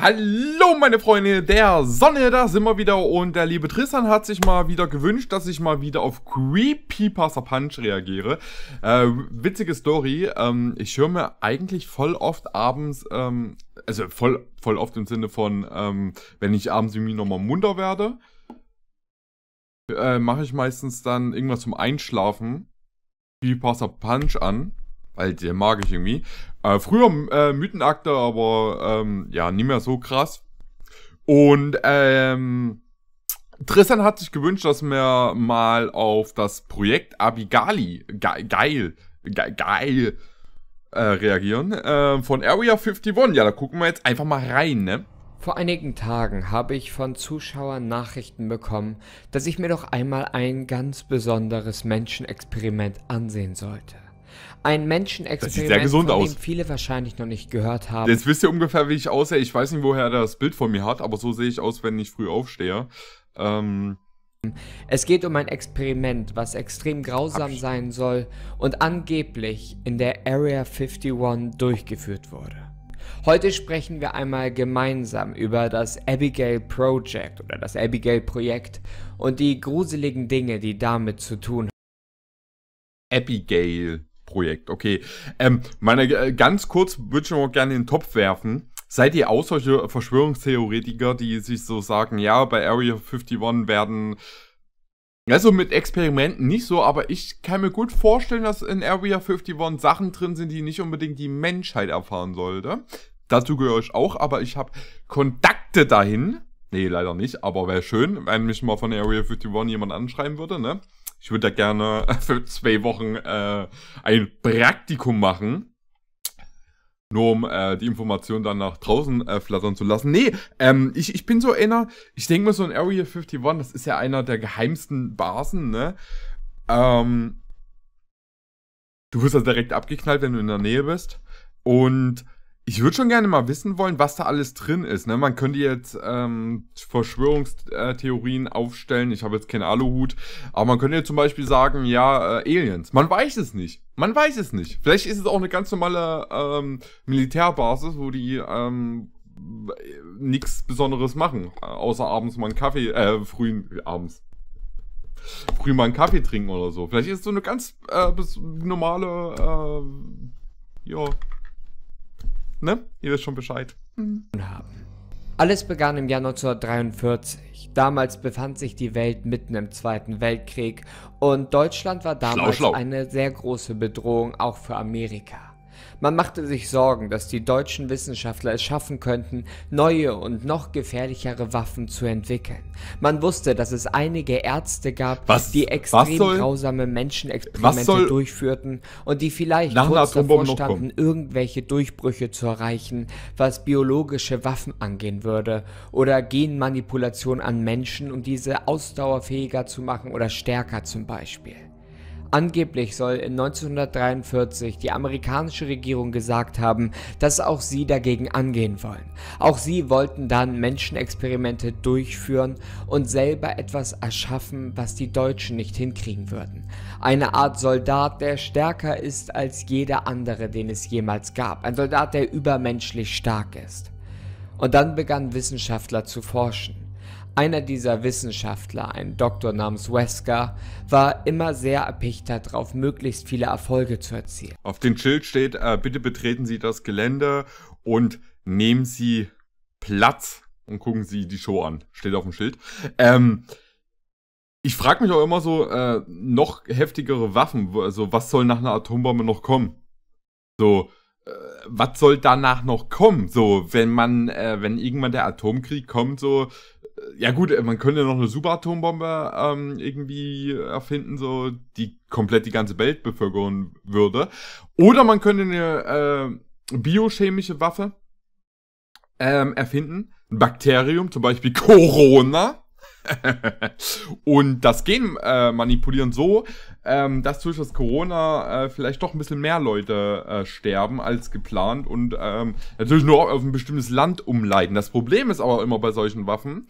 Hallo meine Freunde der Sonne, da sind wir wieder und der liebe Tristan hat sich mal wieder gewünscht, dass ich mal wieder auf Creepypasta Punch reagiere. Äh, witzige Story, ähm, ich höre mir eigentlich voll oft abends, ähm, also voll, voll oft im Sinne von, ähm, wenn ich abends irgendwie nochmal munter werde, äh, mache ich meistens dann irgendwas zum Einschlafen, Creepypasta Punch an weil den mag ich irgendwie. Äh, früher äh, Mythenakte, aber ähm, ja, nie mehr so krass. Und ähm, Tristan hat sich gewünscht, dass wir mal auf das Projekt Abigali, geil, geil, geil, äh, reagieren, äh, von Area 51. Ja, da gucken wir jetzt einfach mal rein, ne? Vor einigen Tagen habe ich von Zuschauern Nachrichten bekommen, dass ich mir doch einmal ein ganz besonderes Menschenexperiment ansehen sollte ein Menschenexperiment, das sieht sehr gesund von aus. dem viele wahrscheinlich noch nicht gehört haben. Jetzt wisst ihr ungefähr, wie ich aussehe. Ich weiß nicht, woher er das Bild von mir hat, aber so sehe ich aus, wenn ich früh aufstehe. Ähm es geht um ein Experiment, was extrem grausam sein soll und angeblich in der Area 51 durchgeführt wurde. Heute sprechen wir einmal gemeinsam über das Abigail Project oder das Abigail Projekt und die gruseligen Dinge, die damit zu tun haben. Abigail. Projekt, okay. Ähm, meine, äh, ganz kurz würde ich noch gerne in den Topf werfen. Seid ihr auch solche Verschwörungstheoretiker, die sich so sagen, ja, bei Area 51 werden also mit Experimenten nicht so, aber ich kann mir gut vorstellen, dass in Area 51 Sachen drin sind, die nicht unbedingt die Menschheit erfahren sollte. Dazu gehöre ich auch, aber ich habe Kontakte dahin. Nee, leider nicht, aber wäre schön, wenn mich mal von Area 51 jemand anschreiben würde, ne? Ich würde da gerne für zwei Wochen äh, ein Praktikum machen. Nur um äh, die Information dann nach draußen äh, flattern zu lassen. Nee, ähm, ich, ich bin so einer, ich denke mal so ein Area 51, das ist ja einer der geheimsten Basen, ne? Ähm, du wirst also direkt abgeknallt, wenn du in der Nähe bist. Und ich würde schon gerne mal wissen wollen, was da alles drin ist. Ne? Man könnte jetzt ähm, Verschwörungstheorien aufstellen. Ich habe jetzt keinen Aluhut. Aber man könnte jetzt zum Beispiel sagen, ja, äh, Aliens. Man weiß es nicht. Man weiß es nicht. Vielleicht ist es auch eine ganz normale ähm, Militärbasis, wo die ähm, nichts Besonderes machen. Außer abends mal einen Kaffee, äh, frühen abends. Früh mal einen Kaffee trinken oder so. Vielleicht ist es so eine ganz äh, normale, äh, ja, Ne? Ihr wisst schon Bescheid. Mhm. Alles begann im Jahr 1943. Damals befand sich die Welt mitten im Zweiten Weltkrieg und Deutschland war damals schlau, schlau. eine sehr große Bedrohung auch für Amerika. Man machte sich Sorgen, dass die deutschen Wissenschaftler es schaffen könnten, neue und noch gefährlichere Waffen zu entwickeln. Man wusste, dass es einige Ärzte gab, was, die extrem soll, grausame Menschenexperimente soll, durchführten und die vielleicht kurz davor standen, irgendwelche Durchbrüche zu erreichen, was biologische Waffen angehen würde oder Genmanipulation an Menschen, um diese ausdauerfähiger zu machen oder stärker zum Beispiel. Angeblich soll in 1943 die amerikanische Regierung gesagt haben, dass auch sie dagegen angehen wollen. Auch sie wollten dann Menschenexperimente durchführen und selber etwas erschaffen, was die Deutschen nicht hinkriegen würden. Eine Art Soldat, der stärker ist als jeder andere, den es jemals gab. Ein Soldat, der übermenschlich stark ist. Und dann begannen Wissenschaftler zu forschen. Einer dieser Wissenschaftler, ein Doktor namens Wesker, war immer sehr erpicht darauf, möglichst viele Erfolge zu erzielen. Auf dem Schild steht, äh, bitte betreten Sie das Gelände und nehmen Sie Platz und gucken Sie die Show an. Steht auf dem Schild. Ähm, ich frage mich auch immer so, äh, noch heftigere Waffen, also was soll nach einer Atombombe noch kommen? So, äh, was soll danach noch kommen? So, wenn man, äh, wenn irgendwann der Atomkrieg kommt, so, ja gut, äh, man könnte noch eine Superatombombe ähm, irgendwie erfinden, so die komplett die ganze Welt bevölkern würde. Oder man könnte eine äh, biochemische Waffe ähm, erfinden, ein Bakterium, zum Beispiel Corona, und das Gen äh, manipulieren so, ähm, dass durch das Corona äh, vielleicht doch ein bisschen mehr Leute äh, sterben als geplant und ähm, natürlich nur auf ein bestimmtes Land umleiten. Das Problem ist aber immer bei solchen Waffen,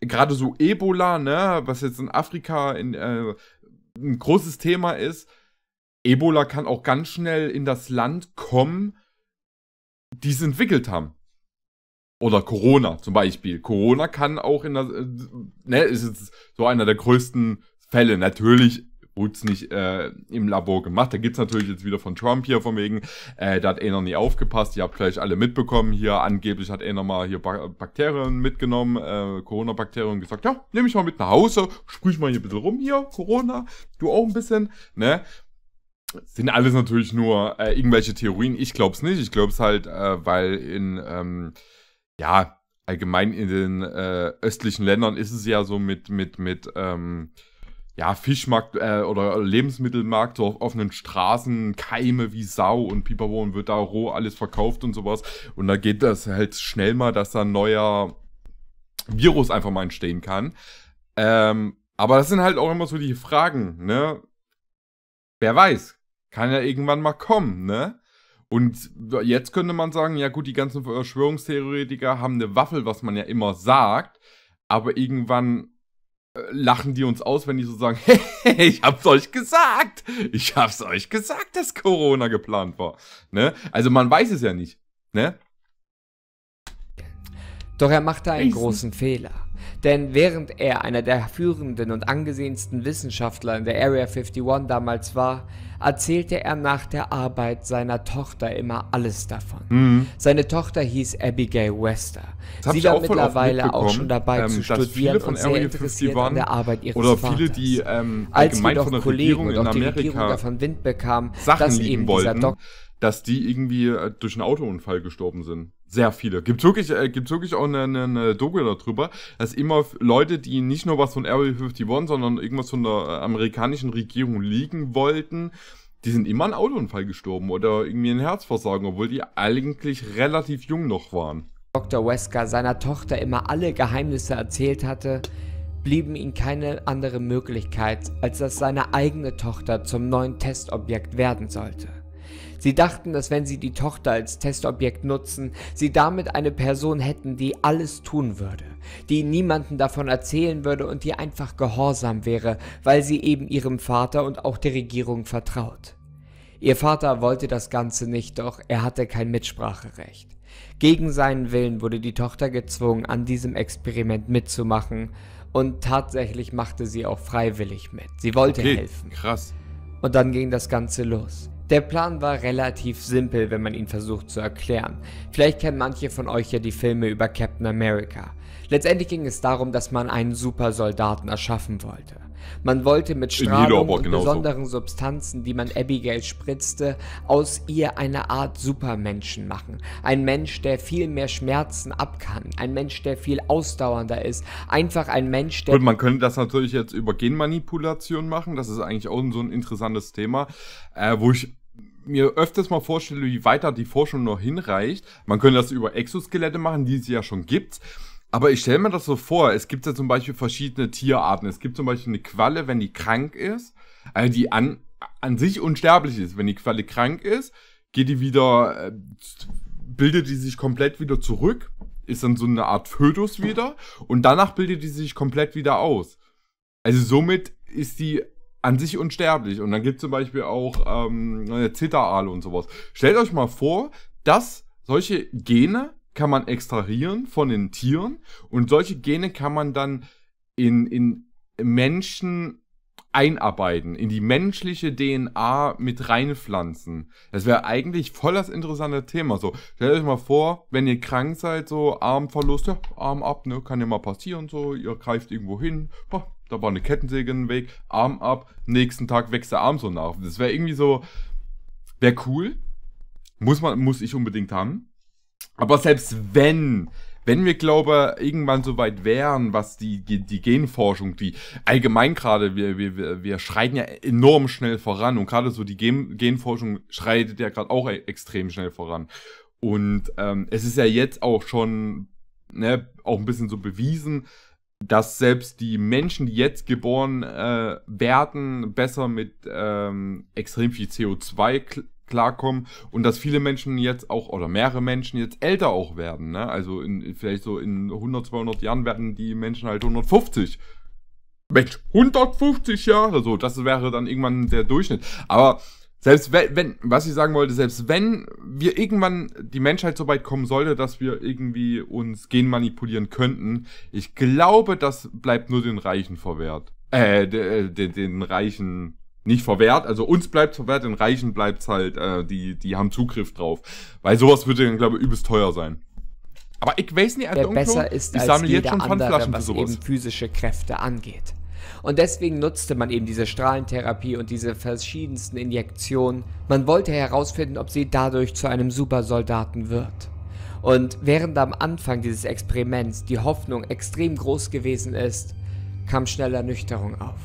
gerade so Ebola, ne, was jetzt in Afrika in, äh, ein großes Thema ist, Ebola kann auch ganz schnell in das Land kommen, die es entwickelt haben. Oder Corona zum Beispiel. Corona kann auch in der, ne, ist jetzt so einer der größten Fälle. Natürlich wurde es nicht äh, im Labor gemacht. Da gibt's natürlich jetzt wieder von Trump hier von wegen, äh, da hat einer nie aufgepasst. Ihr habt vielleicht alle mitbekommen hier, angeblich hat einer mal hier ba Bakterien mitgenommen, äh, Corona-Bakterien gesagt, ja, nehme ich mal mit nach Hause, sprich mal hier ein bisschen rum hier, Corona, du auch ein bisschen, ne? Sind alles natürlich nur äh, irgendwelche Theorien. Ich glaub's nicht. Ich glaub's halt, äh, weil in... Ähm, ja, allgemein in den äh, östlichen Ländern ist es ja so mit, mit, mit ähm, ja, Fischmarkt äh, oder Lebensmittelmarkt so auf offenen Straßen, Keime wie Sau und Pipapo und wird da roh alles verkauft und sowas. Und da geht das halt schnell mal, dass da ein neuer Virus einfach mal entstehen kann. Ähm, aber das sind halt auch immer so die Fragen, ne? Wer weiß, kann ja irgendwann mal kommen, ne? Und jetzt könnte man sagen, ja gut, die ganzen Verschwörungstheoretiker haben eine Waffel, was man ja immer sagt, aber irgendwann äh, lachen die uns aus, wenn die so sagen, hey, ich hab's euch gesagt, ich hab's euch gesagt, dass Corona geplant war. Ne? Also man weiß es ja nicht. Ne? Doch er machte einen großen Fehler. Denn während er einer der führenden und angesehensten Wissenschaftler in der Area 51 damals war, erzählte er nach der Arbeit seiner Tochter immer alles davon. Mhm. Seine Tochter hieß Abigail Wester. Das Sie war mittlerweile auch schon dabei ähm, zu studieren und sehr Area interessiert an der Arbeit ihres oder Vaters. viele, Die, ähm, Als jedoch von Kollegen und auch die Regierung davon Wind bekamen, dass eben wollten, dieser Doktor dass die irgendwie äh, durch einen Autounfall gestorben sind. Sehr viele. Gibt wirklich, äh, gibt's wirklich auch eine, eine, eine Doku darüber, dass immer Leute, die nicht nur was von Area 51, sondern irgendwas von der äh, amerikanischen Regierung liegen wollten, die sind immer an Autounfall gestorben oder irgendwie ein Herzversagen, obwohl die eigentlich relativ jung noch waren. Dr. Wesker seiner Tochter immer alle Geheimnisse erzählt hatte, blieben ihm keine andere Möglichkeit, als dass seine eigene Tochter zum neuen Testobjekt werden sollte. Sie dachten, dass wenn sie die Tochter als Testobjekt nutzen, sie damit eine Person hätten, die alles tun würde, die niemanden davon erzählen würde und die einfach gehorsam wäre, weil sie eben ihrem Vater und auch der Regierung vertraut. Ihr Vater wollte das Ganze nicht, doch er hatte kein Mitspracherecht. Gegen seinen Willen wurde die Tochter gezwungen, an diesem Experiment mitzumachen und tatsächlich machte sie auch freiwillig mit. Sie wollte okay, helfen. Krass. Und dann ging das Ganze los. Der Plan war relativ simpel, wenn man ihn versucht zu erklären. Vielleicht kennen manche von euch ja die Filme über Captain America. Letztendlich ging es darum, dass man einen Supersoldaten erschaffen wollte. Man wollte mit Strahlung und besonderen Substanzen, die man Abigail spritzte, aus ihr eine Art Supermenschen machen. Ein Mensch, der viel mehr Schmerzen abkann. Ein Mensch, der viel ausdauernder ist. Einfach ein Mensch, der... Gut, man könnte das natürlich jetzt über Genmanipulation machen. Das ist eigentlich auch so ein interessantes Thema, äh, wo ich mir öfters mal vorstelle, wie weiter die Forschung noch hinreicht. Man könnte das über Exoskelette machen, die es ja schon gibt. Aber ich stelle mir das so vor, es gibt ja zum Beispiel verschiedene Tierarten. Es gibt zum Beispiel eine Qualle, wenn die krank ist, also die an, an sich unsterblich ist. Wenn die Qualle krank ist, geht die wieder, äh, bildet die sich komplett wieder zurück, ist dann so eine Art Fötus wieder und danach bildet die sich komplett wieder aus. Also somit ist die an sich unsterblich. Und dann gibt es zum Beispiel auch ähm, eine Zitteraale und sowas. Stellt euch mal vor, dass solche Gene kann man extrahieren von den Tieren und solche Gene kann man dann in, in Menschen einarbeiten, in die menschliche DNA mit reinpflanzen. Das wäre eigentlich voll das interessante Thema. So, stellt euch mal vor, wenn ihr krank seid, so Armverlust, ja, Arm ab, ne, kann ja mal passieren, so, ihr greift irgendwo hin, oh, da war eine Kettensäge im Weg, Arm ab, nächsten Tag wächst der Arm so nach. Das wäre irgendwie so, wäre cool, muss man, muss ich unbedingt haben. Aber selbst wenn, wenn wir, glaube irgendwann so weit wären, was die, die Genforschung, die allgemein gerade, wir, wir, wir schreiten ja enorm schnell voran und gerade so die Gen Genforschung schreitet ja gerade auch e-, extrem schnell voran. Und ähm, es ist ja jetzt auch schon ne, auch ein bisschen so bewiesen, dass selbst die Menschen, die jetzt geboren äh, werden, besser mit ähm, extrem viel CO2 klarkommen und dass viele Menschen jetzt auch oder mehrere Menschen jetzt älter auch werden. Ne? Also in, vielleicht so in 100, 200 Jahren werden die Menschen halt 150. Mensch, 150 Jahre, so, das wäre dann irgendwann der Durchschnitt. Aber selbst wenn, wenn, was ich sagen wollte, selbst wenn wir irgendwann die Menschheit so weit kommen sollte, dass wir irgendwie uns gen manipulieren könnten, ich glaube, das bleibt nur den Reichen verwehrt. Äh, den, äh, den, den Reichen nicht verwehrt, also uns bleibt verwehrt, den Reichen bleibt's halt, äh, die, die haben Zugriff drauf. Weil sowas würde dann, glaube ich, übelst teuer sein. Aber ich weiß nicht, Wer besser ist ich sammle jetzt schon andere, was eben physische Kräfte angeht. Und deswegen nutzte man eben diese Strahlentherapie und diese verschiedensten Injektionen. Man wollte herausfinden, ob sie dadurch zu einem Supersoldaten wird. Und während am Anfang dieses Experiments die Hoffnung extrem groß gewesen ist, kam schnell Ernüchterung auf.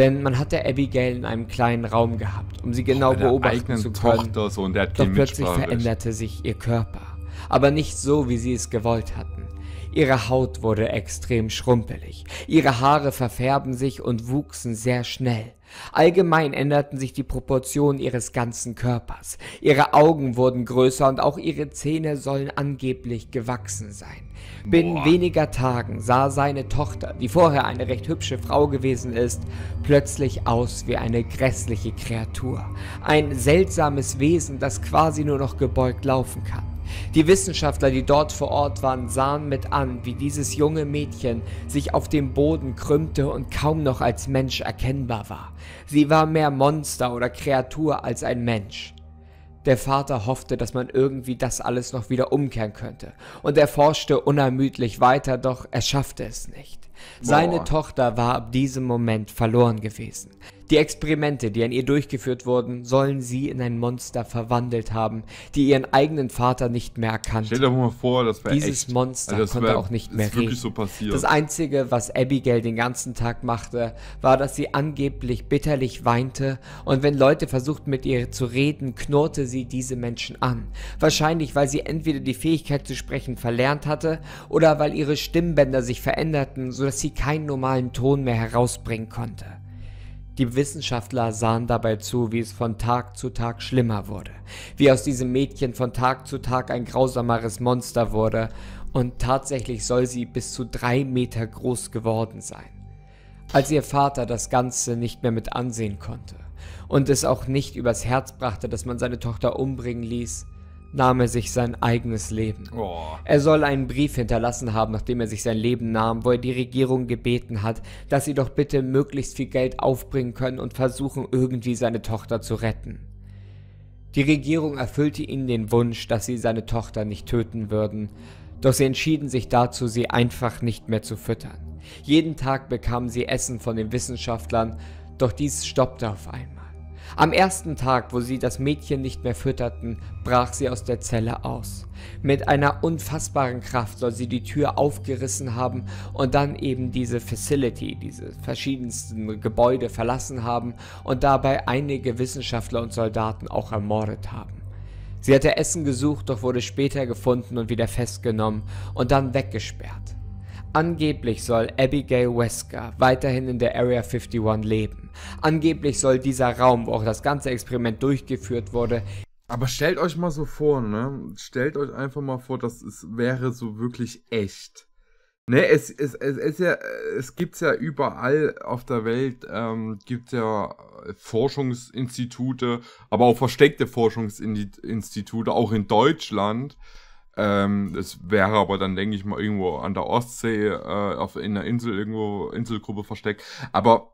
Denn man hat ja Abigail in einem kleinen Raum gehabt, um sie genau oh, beobachten zu können. Tochter, so, und der hat Doch plötzlich veränderte sich ihr Körper, aber nicht so, wie sie es gewollt hatten. Ihre Haut wurde extrem schrumpelig, ihre Haare verfärben sich und wuchsen sehr schnell. Allgemein änderten sich die Proportionen ihres ganzen Körpers. Ihre Augen wurden größer und auch ihre Zähne sollen angeblich gewachsen sein. Binnen Boah. weniger Tagen sah seine Tochter, die vorher eine recht hübsche Frau gewesen ist, plötzlich aus wie eine grässliche Kreatur. Ein seltsames Wesen, das quasi nur noch gebeugt laufen kann. Die Wissenschaftler, die dort vor Ort waren, sahen mit an, wie dieses junge Mädchen sich auf dem Boden krümmte und kaum noch als Mensch erkennbar war. Sie war mehr Monster oder Kreatur als ein Mensch. Der Vater hoffte, dass man irgendwie das alles noch wieder umkehren könnte, und er forschte unermüdlich weiter, doch er schaffte es nicht. Seine Boah. Tochter war ab diesem Moment verloren gewesen. Die Experimente, die an ihr durchgeführt wurden, sollen sie in ein Monster verwandelt haben, die ihren eigenen Vater nicht mehr erkannte. Stell dir mal vor, das wäre Dieses echt. Monster also das konnte wär, auch nicht mehr reden. So das Einzige, was Abigail den ganzen Tag machte, war, dass sie angeblich bitterlich weinte und wenn Leute versuchten mit ihr zu reden, knurrte sie diese Menschen an. Wahrscheinlich, weil sie entweder die Fähigkeit zu sprechen verlernt hatte oder weil ihre Stimmbänder sich veränderten, so sodass sie keinen normalen Ton mehr herausbringen konnte. Die Wissenschaftler sahen dabei zu, wie es von Tag zu Tag schlimmer wurde, wie aus diesem Mädchen von Tag zu Tag ein grausameres Monster wurde und tatsächlich soll sie bis zu drei Meter groß geworden sein. Als ihr Vater das Ganze nicht mehr mit ansehen konnte und es auch nicht übers Herz brachte, dass man seine Tochter umbringen ließ, nahm er sich sein eigenes Leben. Oh. Er soll einen Brief hinterlassen haben, nachdem er sich sein Leben nahm, wo er die Regierung gebeten hat, dass sie doch bitte möglichst viel Geld aufbringen können und versuchen irgendwie seine Tochter zu retten. Die Regierung erfüllte ihnen den Wunsch, dass sie seine Tochter nicht töten würden, doch sie entschieden sich dazu, sie einfach nicht mehr zu füttern. Jeden Tag bekamen sie Essen von den Wissenschaftlern, doch dies stoppte auf einmal. Am ersten Tag, wo sie das Mädchen nicht mehr fütterten, brach sie aus der Zelle aus. Mit einer unfassbaren Kraft soll sie die Tür aufgerissen haben und dann eben diese Facility, diese verschiedensten Gebäude verlassen haben und dabei einige Wissenschaftler und Soldaten auch ermordet haben. Sie hatte Essen gesucht, doch wurde später gefunden und wieder festgenommen und dann weggesperrt. Angeblich soll Abigail Wesker weiterhin in der Area 51 leben. Angeblich soll dieser Raum, wo auch das ganze Experiment durchgeführt wurde, aber stellt euch mal so vor, ne? Stellt euch einfach mal vor, dass es wäre so wirklich echt. Ne, es, es, es, es, ja, es gibt ja überall auf der Welt, ähm, gibt ja Forschungsinstitute, aber auch versteckte Forschungsinstitute, auch in Deutschland, ähm, das wäre aber dann, denke ich mal, irgendwo an der Ostsee, äh, auf in einer Insel, irgendwo, Inselgruppe versteckt. Aber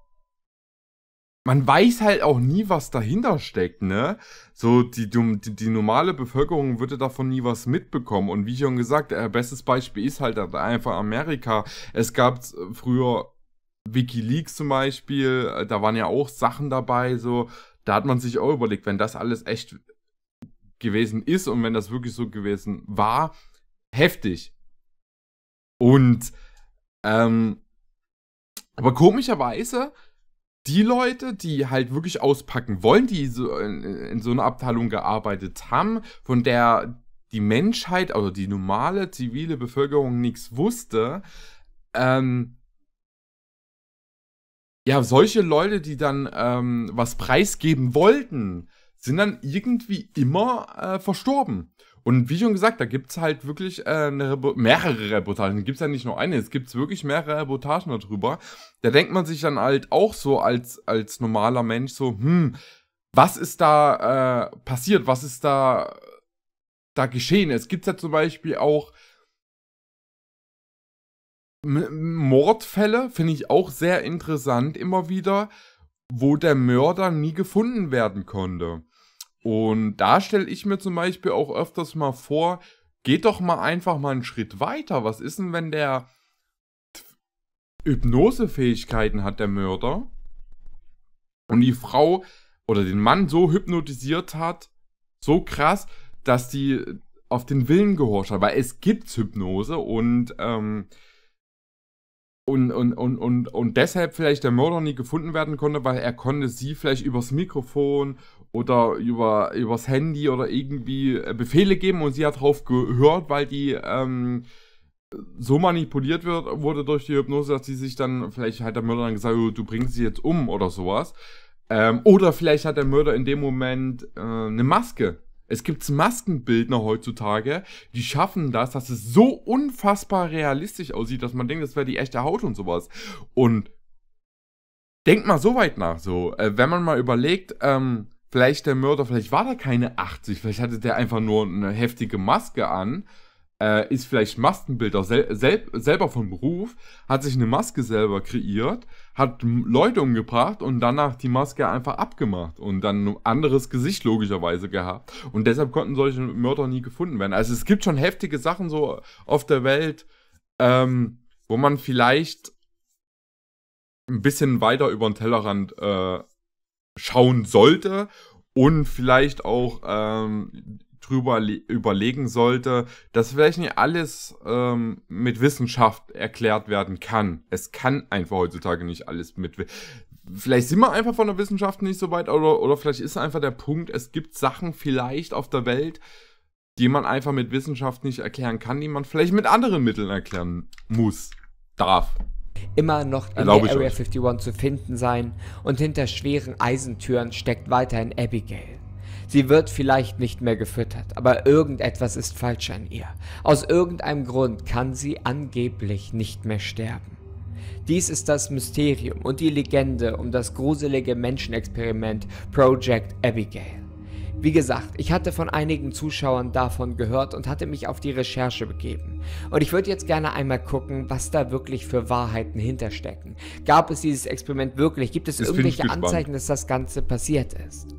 man weiß halt auch nie, was dahinter steckt, ne? So, die, die, die normale Bevölkerung würde davon nie was mitbekommen. Und wie schon gesagt, äh, bestes Beispiel ist halt einfach Amerika. Es gab äh, früher Wikileaks zum Beispiel, äh, da waren ja auch Sachen dabei, so, da hat man sich auch überlegt, wenn das alles echt gewesen ist und wenn das wirklich so gewesen war, heftig. Und, ähm, aber komischerweise, die Leute, die halt wirklich auspacken wollen, die so in, in so einer Abteilung gearbeitet haben, von der die Menschheit, oder also die normale zivile Bevölkerung nichts wusste, ähm, ja, solche Leute, die dann ähm, was preisgeben wollten, sind dann irgendwie immer äh, verstorben. Und wie schon gesagt, da gibt es halt wirklich äh, Rebo mehrere Reportagen. Da gibt es ja nicht nur eine, es gibt wirklich mehrere Reportagen darüber. Da denkt man sich dann halt auch so als, als normaler Mensch so, hm, was ist da äh, passiert? Was ist da, da geschehen? Es gibt ja zum Beispiel auch Mordfälle, finde ich auch sehr interessant immer wieder, wo der Mörder nie gefunden werden konnte. Und da stelle ich mir zum Beispiel auch öfters mal vor, geht doch mal einfach mal einen Schritt weiter. Was ist denn, wenn der Hypnosefähigkeiten hat, der Mörder, und die Frau oder den Mann so hypnotisiert hat, so krass, dass die auf den Willen gehorcht hat. Weil es gibt Hypnose und, ähm, und, und, und, und, und deshalb vielleicht der Mörder nie gefunden werden konnte, weil er konnte sie vielleicht übers Mikrofon oder über, übers Handy oder irgendwie äh, Befehle geben und sie hat drauf gehört, weil die ähm, so manipuliert wird, wurde durch die Hypnose, dass sie sich dann, vielleicht hat der Mörder dann gesagt, oh, du bringst sie jetzt um oder sowas. Ähm, oder vielleicht hat der Mörder in dem Moment äh, eine Maske. Es gibt Maskenbildner heutzutage, die schaffen das, dass es so unfassbar realistisch aussieht, dass man denkt, das wäre die echte Haut und sowas. Und denkt mal so weit nach, so, äh, wenn man mal überlegt, ähm, vielleicht der Mörder, vielleicht war der keine 80, vielleicht hatte der einfach nur eine heftige Maske an, äh, ist vielleicht Maskenbilder sel sel selber von Beruf, hat sich eine Maske selber kreiert, hat Leute umgebracht und danach die Maske einfach abgemacht und dann ein anderes Gesicht logischerweise gehabt. Und deshalb konnten solche Mörder nie gefunden werden. Also es gibt schon heftige Sachen so auf der Welt, ähm, wo man vielleicht ein bisschen weiter über den Tellerrand äh, schauen sollte und vielleicht auch ähm, drüber überlegen sollte, dass vielleicht nicht alles ähm, mit Wissenschaft erklärt werden kann. Es kann einfach heutzutage nicht alles mit. Vielleicht sind wir einfach von der Wissenschaft nicht so weit oder, oder vielleicht ist einfach der Punkt, es gibt Sachen vielleicht auf der Welt, die man einfach mit Wissenschaft nicht erklären kann, die man vielleicht mit anderen Mitteln erklären muss, darf, immer noch in Erlaub der Area euch. 51 zu finden sein und hinter schweren Eisentüren steckt weiterhin Abigail. Sie wird vielleicht nicht mehr gefüttert, aber irgendetwas ist falsch an ihr. Aus irgendeinem Grund kann sie angeblich nicht mehr sterben. Dies ist das Mysterium und die Legende um das gruselige Menschenexperiment Project Abigail. Wie gesagt, ich hatte von einigen Zuschauern davon gehört und hatte mich auf die Recherche begeben. Und ich würde jetzt gerne einmal gucken, was da wirklich für Wahrheiten hinterstecken. Gab es dieses Experiment wirklich? Gibt es das irgendwelche Anzeichen, dass das Ganze passiert ist?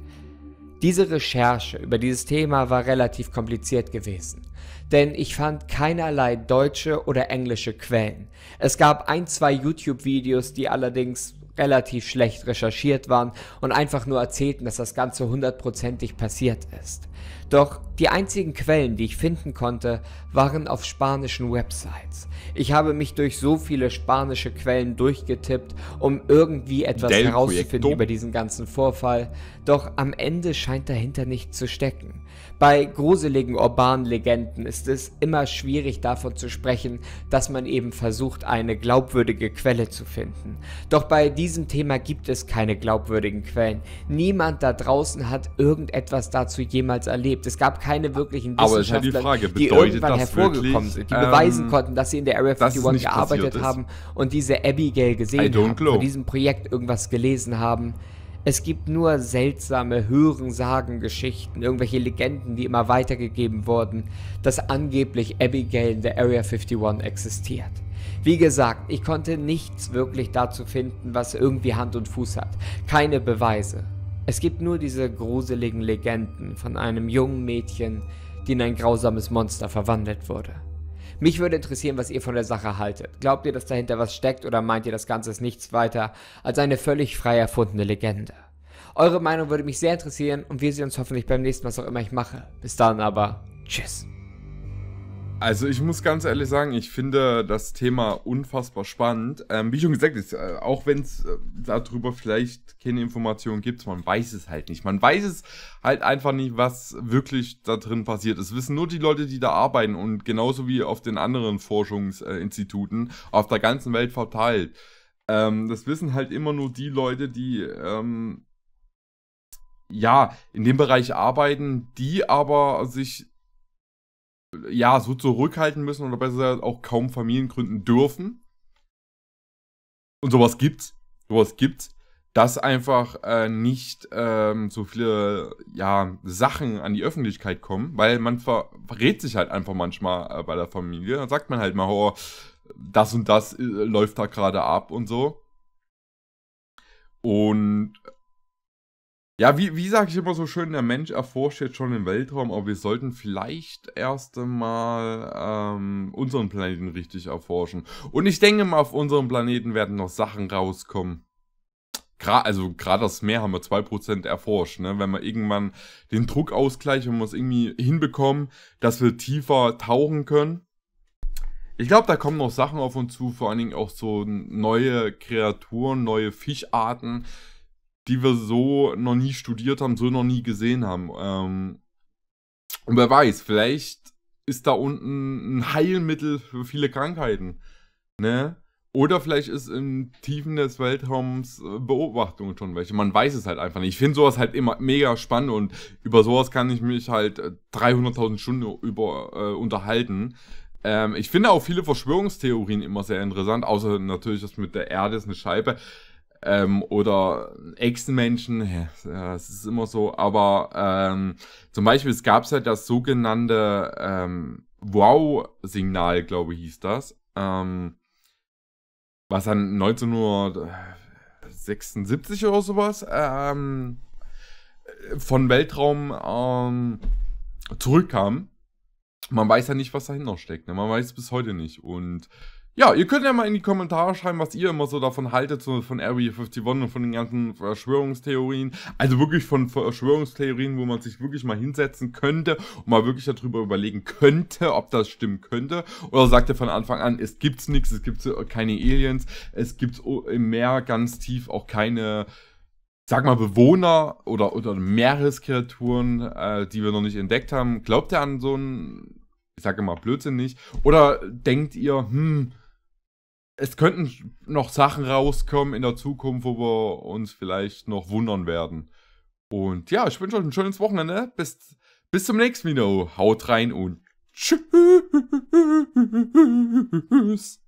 Diese Recherche über dieses Thema war relativ kompliziert gewesen, denn ich fand keinerlei deutsche oder englische Quellen. Es gab ein, zwei YouTube-Videos, die allerdings relativ schlecht recherchiert waren und einfach nur erzählten, dass das Ganze hundertprozentig passiert ist. Doch die einzigen Quellen, die ich finden konnte, waren auf spanischen Websites. Ich habe mich durch so viele spanische Quellen durchgetippt, um irgendwie etwas Del herauszufinden Projekto. über diesen ganzen Vorfall, doch am Ende scheint dahinter nichts zu stecken. Bei gruseligen urbanen Legenden ist es immer schwierig davon zu sprechen, dass man eben versucht, eine glaubwürdige Quelle zu finden. Doch bei diesem Thema gibt es keine glaubwürdigen Quellen. Niemand da draußen hat irgendetwas dazu jemals erlebt. Es gab keine wirklichen Wissenschaftler, Aber es ist hat die, Frage, bedeutet die irgendwann das hervorgekommen sind, die ähm, beweisen konnten, dass sie in der Area 51 gearbeitet haben und diese Abigail gesehen haben, glow. von diesem Projekt irgendwas gelesen haben. Es gibt nur seltsame Hörensagen-Geschichten, irgendwelche Legenden, die immer weitergegeben wurden, dass angeblich Abigail in der Area 51 existiert. Wie gesagt, ich konnte nichts wirklich dazu finden, was irgendwie Hand und Fuß hat. Keine Beweise. Es gibt nur diese gruseligen Legenden von einem jungen Mädchen, die in ein grausames Monster verwandelt wurde. Mich würde interessieren, was ihr von der Sache haltet. Glaubt ihr, dass dahinter was steckt oder meint ihr, das Ganze ist nichts weiter als eine völlig frei erfundene Legende? Eure Meinung würde mich sehr interessieren und wir sehen uns hoffentlich beim nächsten was auch immer ich mache. Bis dann aber, tschüss. Also ich muss ganz ehrlich sagen, ich finde das Thema unfassbar spannend. Ähm, wie schon gesagt, ist, äh, auch wenn es äh, darüber vielleicht keine Informationen gibt, man weiß es halt nicht. Man weiß es halt einfach nicht, was wirklich da drin passiert. Es wissen nur die Leute, die da arbeiten und genauso wie auf den anderen Forschungsinstituten auf der ganzen Welt verteilt. Ähm, das wissen halt immer nur die Leute, die ähm, ja in dem Bereich arbeiten, die aber sich ja, so zurückhalten müssen oder besser gesagt auch kaum Familien gründen dürfen. Und sowas gibt's. Sowas gibt's. Dass einfach äh, nicht ähm, so viele ja, Sachen an die Öffentlichkeit kommen, weil man ver verrät sich halt einfach manchmal äh, bei der Familie. Dann sagt man halt mal, oh, das und das äh, läuft da gerade ab und so. Und ja, wie, wie sage ich immer so schön, der Mensch erforscht jetzt schon den Weltraum, aber wir sollten vielleicht erst einmal ähm, unseren Planeten richtig erforschen. Und ich denke mal, auf unserem Planeten werden noch Sachen rauskommen. Gra also gerade das Meer haben wir 2% erforscht. Ne? Wenn wir irgendwann den Druck ausgleichen, wenn wir es irgendwie hinbekommen, dass wir tiefer tauchen können. Ich glaube, da kommen noch Sachen auf uns zu, vor allen Dingen auch so neue Kreaturen, neue Fischarten die wir so noch nie studiert haben, so noch nie gesehen haben. Ähm, und wer weiß, vielleicht ist da unten ein Heilmittel für viele Krankheiten. Ne? Oder vielleicht ist im Tiefen des Weltraums äh, Beobachtung schon welche. Man weiß es halt einfach nicht. Ich finde sowas halt immer mega spannend und über sowas kann ich mich halt 300.000 äh, Stunden über äh, unterhalten. Ähm, ich finde auch viele Verschwörungstheorien immer sehr interessant, außer natürlich das mit der Erde ist eine Scheibe ähm, oder Echsenmenschen, ja, es ist immer so, aber ähm, zum Beispiel, es gab halt das sogenannte ähm, Wow-Signal, glaube ich, hieß das, ähm, was dann 1976 oder sowas ähm, von Weltraum ähm, zurückkam. Man weiß ja nicht, was dahinter steckt. Ne? Man weiß bis heute nicht. Und ja, ihr könnt ja mal in die Kommentare schreiben, was ihr immer so davon haltet, so von Area 51 und von den ganzen Verschwörungstheorien. Also wirklich von Verschwörungstheorien, wo man sich wirklich mal hinsetzen könnte und mal wirklich darüber überlegen könnte, ob das stimmen könnte. Oder sagt ihr von Anfang an, es gibt's nichts, es gibt keine Aliens, es gibt im Meer ganz tief auch keine sag mal, Bewohner oder, oder Meereskreaturen, äh, die wir noch nicht entdeckt haben. Glaubt ihr an so einen, ich sage mal, Blödsinn nicht? Oder denkt ihr, hm, es könnten noch Sachen rauskommen in der Zukunft, wo wir uns vielleicht noch wundern werden. Und ja, ich wünsche euch ein schönes Wochenende. Bis, bis zum nächsten Video. Haut rein und tschüss.